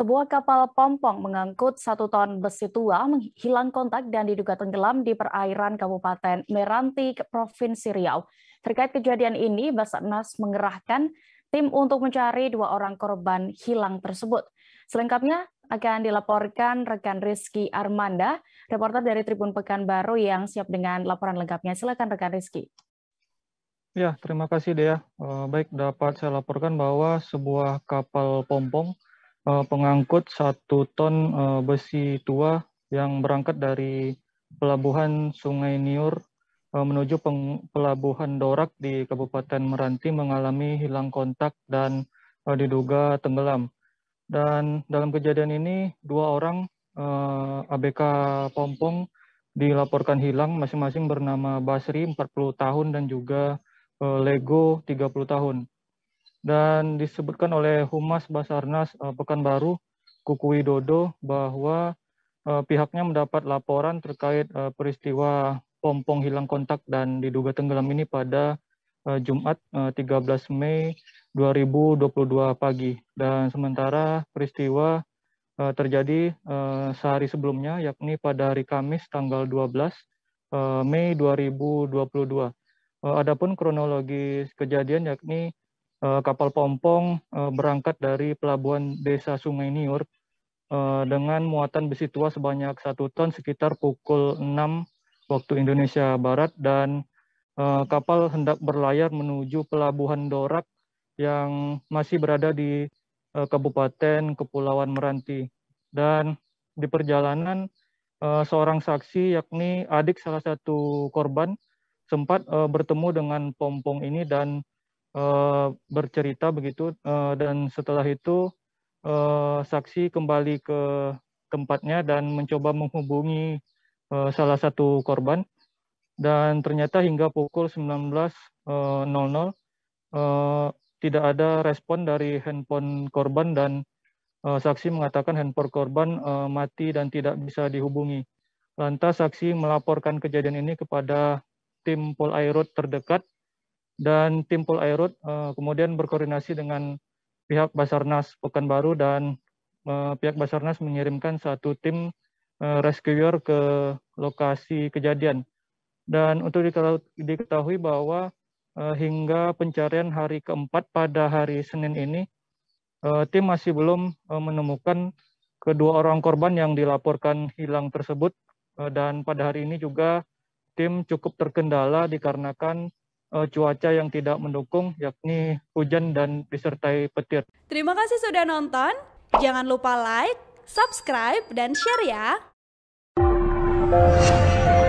Sebuah kapal pompong mengangkut satu ton besi tua menghilang kontak dan diduga tenggelam di perairan Kabupaten Meranti, Provinsi Riau. Terkait kejadian ini, Basarnas mengerahkan tim untuk mencari dua orang korban hilang tersebut. Selengkapnya akan dilaporkan rekan Rizky Armanda, reporter dari Tribun Pekanbaru yang siap dengan laporan lengkapnya. Silakan rekan Rizky. Ya, terima kasih Dea. Eh, baik, dapat saya laporkan bahwa sebuah kapal pompong uh, pengangkut satu ton uh, besi tua yang berangkat dari pelabuhan Sungai Niur uh, menuju peng pelabuhan Dorak di Kabupaten Meranti mengalami hilang kontak dan uh, diduga tenggelam. Dan dalam kejadian ini dua orang uh, ABK Pompong dilaporkan hilang masing-masing bernama Basri 40 tahun dan juga uh, Lego 30 tahun dan disebutkan oleh Humas Basarnas uh, Pekanbaru Kuku Widodo bahwa uh, pihaknya mendapat laporan terkait uh, peristiwa pompong hilang kontak dan diduga tenggelam ini pada uh, Jumat uh, 13 Mei 2022 pagi dan sementara peristiwa uh, terjadi uh, sehari sebelumnya yakni pada hari Kamis tanggal 12 uh, Mei 2022. Uh, adapun kronologis kejadian yakni Eh, kapal pompong eh, berangkat dari pelabuhan Desa Sungai Niur eh, dengan muatan besi tua sebanyak satu ton sekitar pukul 6 waktu Indonesia Barat dan kapal hendak berlayar menuju pelabuhan Dorak yang masih berada di Kabupaten Kepulauan Meranti. Dan di perjalanan seorang saksi yakni adik salah satu korban sempat bertemu dengan pompong ini dan uh, bercerita begitu uh, dan setelah itu uh, saksi kembali ke tempatnya dan mencoba menghubungi uh, salah satu korban dan ternyata hingga pukul 19.00 uh, tidak ada respon dari handphone korban dan uh, saksi mengatakan handphone korban uh, mati dan tidak bisa dihubungi. Lantas saksi melaporkan kejadian ini kepada tim Polairut terdekat dan tim Polairut uh, eh, kemudian berkoordinasi dengan pihak Basarnas Pekanbaru dan uh, pihak Basarnas mengirimkan satu tim uh, rescuer ke lokasi kejadian. Dan untuk diketahui bahwa uh, hingga pencarian hari keempat pada hari Senin ini, uh, tim masih belum uh, menemukan kedua orang korban yang dilaporkan hilang tersebut. Uh, dan pada hari ini juga tim cukup terkendala dikarenakan uh, cuaca yang tidak mendukung, yakni hujan dan disertai petir. Terima kasih sudah nonton. Jangan lupa like, subscribe, dan share ya.